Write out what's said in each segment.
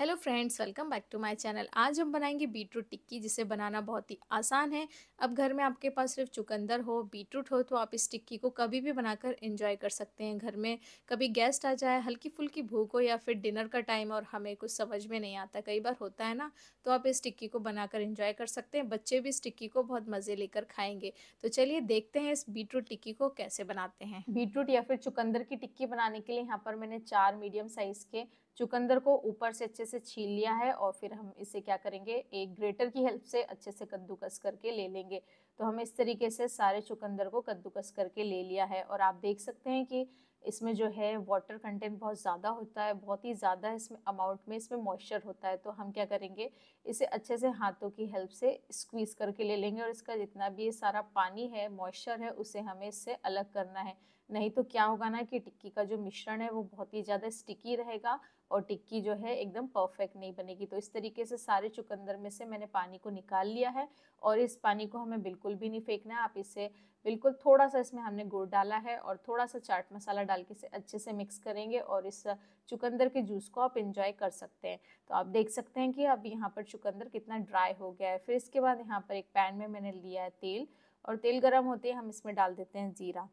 hello friends welcome back to my channel आज हम बनाएंगे बीटरूट टिक्की जिसे बनाना बहुत ही आसान है अब घर में आपके पास सिर्फ चुकंदर हो बीटरूट हो तो आप इस टिक्की को कभी भी बनाकर एंजॉय कर सकते हैं घर में कभी गेस्ट आ जाए हल्की फुल्की भूख हो या फिर डिनर का टाइम और हमें कुछ समझ में नहीं आता कई बार होता है ना तो आप इस टिक्की को बनाकर इंजॉय कर सकते हैं बच्चे भी इस टिक्की को बहुत मज़े लेकर खाएंगे तो चलिए देखते हैं इस बीटरूट टिक्की को कैसे बनाते हैं बीटरूट या फिर चुकंदर की टिक्की बनाने के लिए यहाँ पर मैंने चार मीडियम साइज़ के चुकंदर को ऊपर से अच्छे से छील लिया है और फिर हम इसे क्या करेंगे एक ग्रेटर की हेल्प से अच्छे से कद्दूकस करके ले लेंगे तो हमें इस तरीके से सारे चुकंदर को कद्दूकस करके ले लिया है और आप देख सकते हैं कि इसमें जो है वाटर कंटेंट बहुत ज़्यादा होता है बहुत ही ज़्यादा इसमें अमाउंट में इसमें मॉइस्चर होता है तो हम क्या करेंगे इसे अच्छे से हाथों की हेल्प से स्क्वीज़ करके ले लेंगे और इसका जितना भी ये सारा पानी है मॉइस्चर है उसे हमें इससे अलग करना है नहीं तो क्या होगा ना कि टिक्की का जो मिश्रण है वो बहुत ही ज़्यादा स्टिकी रहेगा और टिक्की जो है एकदम परफेक्ट नहीं बनेगी तो इस तरीके से सारे चुकंदर में से मैंने पानी को निकाल लिया है और इस पानी को हमें बिल्कुल भी नहीं फेंकना है आप इसे बिल्कुल थोड़ा सा इसमें हमने गुड़ डाला है और थोड़ा सा चाट मसाला डाल के इसे अच्छे से मिक्स करेंगे और इस चुकंदर के जूस को आप इंजॉय कर सकते हैं तो आप देख सकते हैं कि अब यहाँ पर चुकंदर कितना ड्राई हो गया है फिर इसके बाद यहाँ पर एक पैन में मैंने लिया है तेल और तेल गर्म होते ही हम इसमें डाल देते हैं ज़ीरा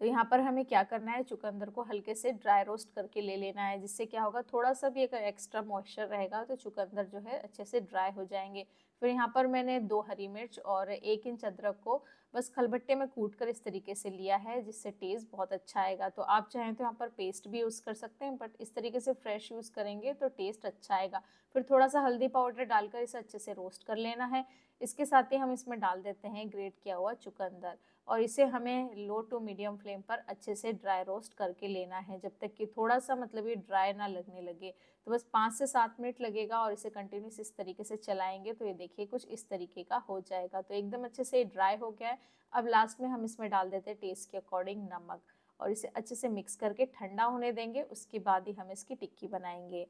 तो यहाँ पर हमें क्या करना है चुकंदर को हल्के से ड्राई रोस्ट करके ले लेना है जिससे क्या होगा थोड़ा सा भी एक एक्स्ट्रा मॉइस्चर रहेगा तो चुकंदर जो है अच्छे से ड्राई हो जाएंगे फिर यहाँ पर मैंने दो हरी मिर्च और एक इंच अदरक को बस खलबट्टे में कूट कर इस तरीके से लिया है जिससे टेस्ट बहुत अच्छा आएगा तो आप चाहें तो यहाँ पर पेस्ट भी यूज़ कर सकते हैं बट इस तरीके से फ्रेश यूज़ करेंगे तो टेस्ट अच्छा आएगा फिर थोड़ा सा हल्दी पाउडर डालकर इसे अच्छे से रोस्ट कर लेना है इसके साथ ही हम इसमें डाल देते हैं ग्रेट किया हुआ चुकंदर और इसे हमें लो टू मीडियम फ्लेम पर अच्छे से ड्राई रोस्ट करके लेना है जब तक कि थोड़ा सा मतलब ये ड्राई ना लगने लगे तो बस पाँच से सात मिनट लगेगा और इसे कंटिन्यूस इस तरीके से चलाएंगे तो ये देखिए कुछ इस तरीके का हो जाएगा तो एकदम अच्छे से ड्राई हो गया है अब लास्ट में हम इसमें डाल देते हैं टेस्ट के अकॉर्डिंग नमक और इसे अच्छे से मिक्स करके ठंडा होने देंगे उसके बाद ही हम इसकी टिक्की बनाएंगे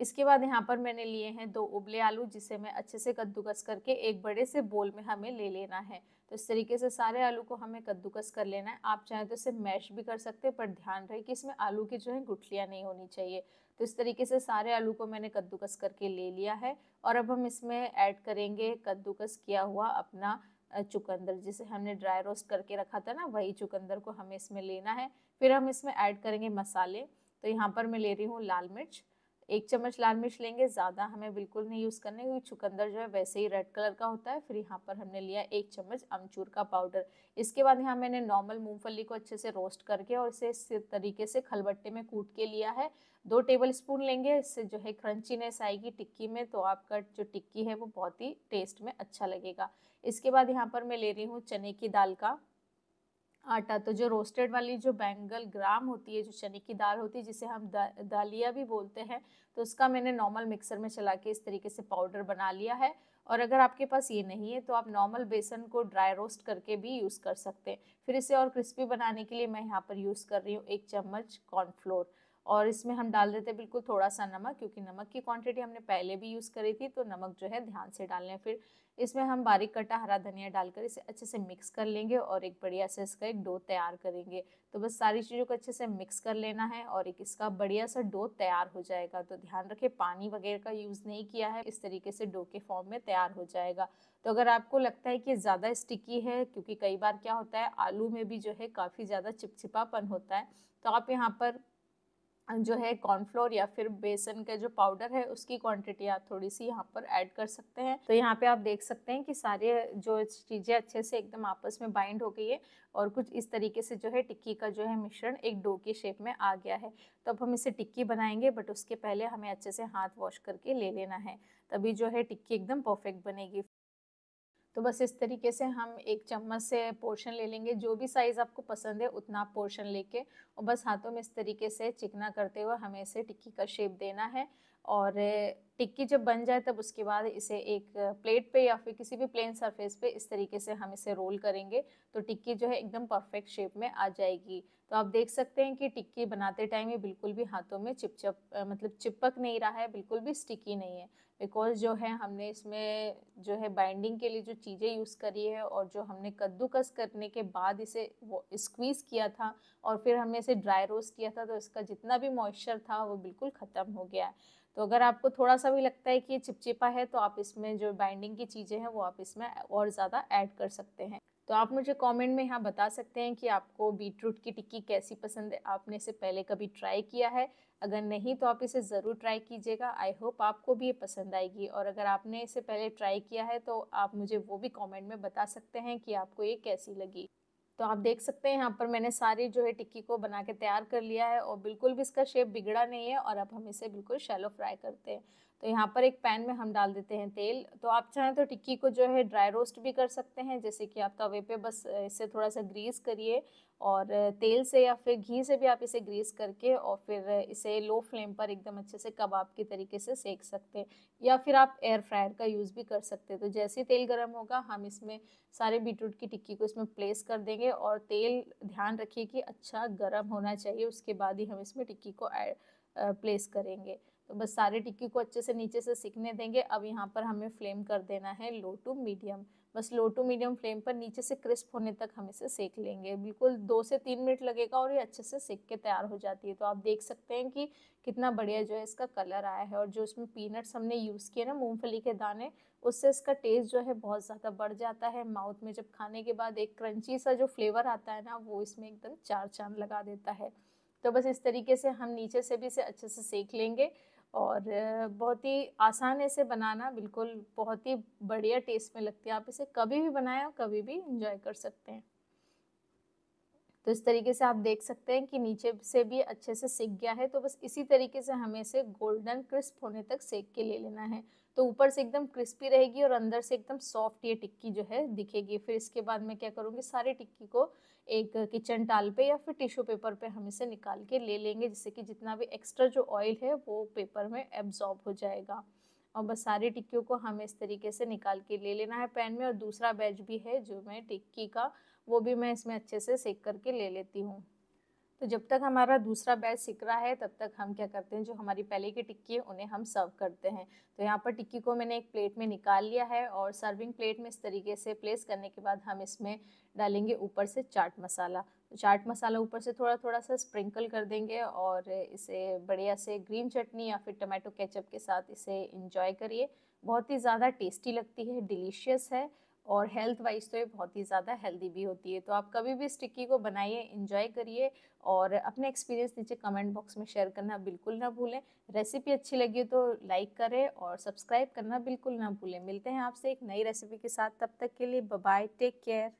इसके बाद यहाँ पर मैंने लिए हैं दो उबले आलू जिसे मैं अच्छे से कद्दूकस करके एक बड़े से बोल में हमें ले लेना है तो इस तरीके से सारे आलू को हमें कद्दूकस कर लेना है आप चाहें तो इसे मैश भी कर सकते हैं पर ध्यान रहे कि इसमें आलू की जो है गुठलियाँ नहीं होनी चाहिए तो इस तरीके से सारे आलू को मैंने कद्दूकस करके ले लिया है और अब हम इसमें ऐड करेंगे कद्दूकस किया हुआ अपना चुकंदर जिसे हमने ड्राई रोस्ट करके रखा था ना वही चुकंदर को हमें इसमें लेना है फिर हम इसमें ऐड करेंगे मसाले तो यहाँ पर मैं ले रही हूँ लाल मिर्च एक चम्मच लाल मिर्च लेंगे ज़्यादा हमें बिल्कुल नहीं यूज़ करने क्योंकि चुकंदर जो है वैसे ही रेड कलर का होता है फिर यहाँ पर हमने लिया एक चम्मच अमचूर का पाउडर इसके बाद यहाँ मैंने नॉर्मल मूंगफली को अच्छे से रोस्ट करके और इसे इस तरीके से खलबट्टे में कूट के लिया है दो टेबल स्पून लेंगे इससे जो है क्रंचीनेस आएगी टिक्की में तो आपका जो टिक्की है वो बहुत ही टेस्ट में अच्छा लगेगा इसके बाद यहाँ पर मैं ले रही हूँ चने की दाल का आटा तो जो रोस्टेड वाली जो बैंगल ग्राम होती है जो चने की दाल होती है जिसे हम दा, दालिया भी बोलते हैं तो उसका मैंने नॉर्मल मिक्सर में चला के इस तरीके से पाउडर बना लिया है और अगर आपके पास ये नहीं है तो आप नॉर्मल बेसन को ड्राई रोस्ट करके भी यूज़ कर सकते हैं फिर इसे और क्रिस्पी बनाने के लिए मैं यहाँ पर यूज़ कर रही हूँ एक चम्मच कॉर्नफ्लोर और इसमें हम डाल देते हैं बिल्कुल थोड़ा सा नमक क्योंकि नमक की क्वांटिटी हमने पहले भी यूज़ करी थी तो नमक जो है ध्यान से डालने फिर इसमें हम बारीक कटा हरा धनिया डालकर इसे अच्छे से मिक्स कर लेंगे और एक बढ़िया से इसका एक डो तैयार करेंगे तो बस सारी चीज़ों को अच्छे से मिक्स कर लेना है और एक इसका बढ़िया सा डो तैयार हो जाएगा तो ध्यान रखें पानी वगैरह का यूज़ नहीं किया है इस तरीके से डो के फॉर्म में तैयार हो जाएगा तो अगर आपको लगता है कि ज़्यादा स्टिकी है क्योंकि कई बार क्या होता है आलू में भी जो है काफ़ी ज़्यादा चिपचिपापन होता है तो आप यहाँ पर जो है कॉर्नफ्लोर या फिर बेसन का जो पाउडर है उसकी क्वांटिटी आप थोड़ी सी यहाँ पर ऐड कर सकते हैं तो यहाँ पे आप देख सकते हैं कि सारे जो चीज़ें अच्छे से एकदम आपस में बाइंड हो गई है और कुछ इस तरीके से जो है टिक्की का जो है मिश्रण एक डो की शेप में आ गया है तो अब हम इसे टिक्की बनाएंगे बट उसके पहले हमें अच्छे से हाथ वॉश करके ले लेना है तभी जो है टिक्की एकदम परफेक्ट बनेगी तो बस इस तरीके से हम एक चम्मच से पोर्शन ले लेंगे जो भी साइज़ आपको पसंद है उतना आप पोर्शन लेके और बस हाथों में इस तरीके से चिकना करते हुए हमें इसे टिक्की का शेप देना है और टिक्की जब बन जाए तब उसके बाद इसे एक प्लेट पे या फिर किसी भी प्लेन सरफेस पे इस तरीके से हम इसे रोल करेंगे तो टिक्की जो है एकदम परफेक्ट शेप में आ जाएगी तो आप देख सकते हैं कि टिक्की बनाते टाइम ये बिल्कुल भी हाथों में चिपचप मतलब चिपक नहीं रहा है बिल्कुल भी स्टिकी नहीं है बिकॉज जो है हमने इसमें जो है बाइंडिंग के लिए जो चीज़ें यूज़ करी है और जो हमने कद्दूकस करने के बाद इसे वो स्क्वीज़ किया था और फिर हमने इसे ड्राई रोस्ट किया था तो इसका जितना भी मॉइस्चर था वो बिल्कुल ख़त्म हो गया है तो अगर आपको थोड़ा सा भी लगता है कि ये चिपचिपा है तो आप इसमें जो बाइंडिंग की चीज़ें हैं वो आप इसमें और ज़्यादा ऐड कर सकते हैं तो आप मुझे कमेंट में यहाँ बता सकते हैं कि आपको बीटरूट की टिक्की कैसी पसंद है आपने इसे पहले कभी ट्राई किया है अगर नहीं तो आप इसे ज़रूर ट्राई कीजिएगा आई होप आपको भी ये पसंद आएगी और अगर आपने इसे पहले ट्राई किया है तो आप मुझे वो भी कमेंट में बता सकते हैं कि आपको ये कैसी लगी तो आप देख सकते हैं यहाँ पर मैंने सारी जो है टिक्की को बना के तैयार कर लिया है और बिल्कुल भी इसका शेप बिगड़ा नहीं है और अब हम इसे बिल्कुल शैलो फ्राई करते हैं तो यहाँ पर एक पैन में हम डाल देते हैं तेल तो आप चाहें तो टिक्की को जो है ड्राई रोस्ट भी कर सकते हैं जैसे कि आप तवे पे बस इसे थोड़ा सा ग्रीस करिए और तेल से या फिर घी से भी आप इसे ग्रीस करके और फिर इसे लो फ्लेम पर एकदम अच्छे से कबाब के तरीके से सेक सकते हैं या फिर आप एयर फ्रायर का यूज़ भी कर सकते हैं तो जैसे ही तेल गर्म होगा हम इसमें सारे बीटरूट की टिक्की को इसमें प्लेस कर देंगे और तेल ध्यान रखिए कि अच्छा गर्म होना चाहिए उसके बाद ही हम इसमें टिक्की को प्लेस करेंगे तो बस सारे टिक्की को अच्छे से नीचे से सिकने देंगे अब यहाँ पर हमें फ्लेम कर देना है लो टू मीडियम बस लो टू मीडियम फ्लेम पर नीचे से क्रिस्प होने तक हम इसे सेक लेंगे बिल्कुल दो से तीन मिनट लगेगा और ये अच्छे से सेक के तैयार हो जाती है तो आप देख सकते हैं कि कितना बढ़िया जो है इसका कलर आया है और जो इसमें पीनट्स हमने यूज़ किए ना मूँगफली के दाने उससे इसका टेस्ट जो है बहुत ज़्यादा बढ़ जाता है माउथ में जब खाने के बाद एक क्रंची सा जो फ्लेवर आता है ना वो इसमें एकदम चार चांद लगा देता है तो बस इस तरीके से हम नीचे से भी इसे अच्छे से सेक लेंगे और बहुत ही आसान इसे बनाना बिल्कुल बहुत ही बढ़िया टेस्ट में लगती है आप इसे कभी भी बनाएं और कभी भी इंजॉय कर सकते हैं तो इस तरीके से आप देख सकते हैं कि नीचे से भी अच्छे से सेक गया है तो बस इसी तरीके से हमें इसे गोल्डन क्रिस्प होने तक सेक के ले लेना है तो ऊपर से एकदम क्रिस्पी रहेगी और अंदर से एकदम सॉफ्ट ये टिक्की जो है दिखेगी फिर इसके बाद मैं क्या करूँगी सारी टिक्की को एक किचन टाल पे या फिर टिश्यू पेपर पे हम इसे निकाल के ले लेंगे जिससे कि जितना भी एक्स्ट्रा जो ऑयल है वो पेपर में एब्जॉर्ब हो जाएगा और बस सारी टिक्कियों को हमें इस तरीके से निकाल के ले लेना है पैन में और दूसरा बैच भी है जो मैं टिक्की का वो भी मैं इसमें अच्छे से सेक करके ले लेती हूँ तो जब तक हमारा दूसरा बैच सिक रहा है तब तक हम क्या करते हैं जो हमारी पहले की टिक्की है उन्हें हम सर्व करते हैं तो यहाँ पर टिक्की को मैंने एक प्लेट में निकाल लिया है और सर्विंग प्लेट में इस तरीके से प्लेस करने के बाद हम इसमें डालेंगे ऊपर से चाट मसाला तो चाट मसाला ऊपर से थोड़ा थोड़ा सा स्प्रिंकल कर देंगे और इसे बढ़िया से ग्रीन चटनी या फिर टमाटो केचप के साथ इसे इंजॉय करिए बहुत ही ज़्यादा टेस्टी लगती है डिलीशियस है और हेल्थ वाइज तो ये बहुत ही ज़्यादा हेल्दी भी होती है तो आप कभी भी स्टिक्की को बनाइए इंजॉय करिए और अपने एक्सपीरियंस नीचे कमेंट बॉक्स में शेयर करना बिल्कुल ना भूलें रेसिपी अच्छी लगी तो लाइक करें और सब्सक्राइब करना बिल्कुल ना भूलें मिलते हैं आपसे एक नई रेसिपी के साथ तब तक के लिए बाय टेक केयर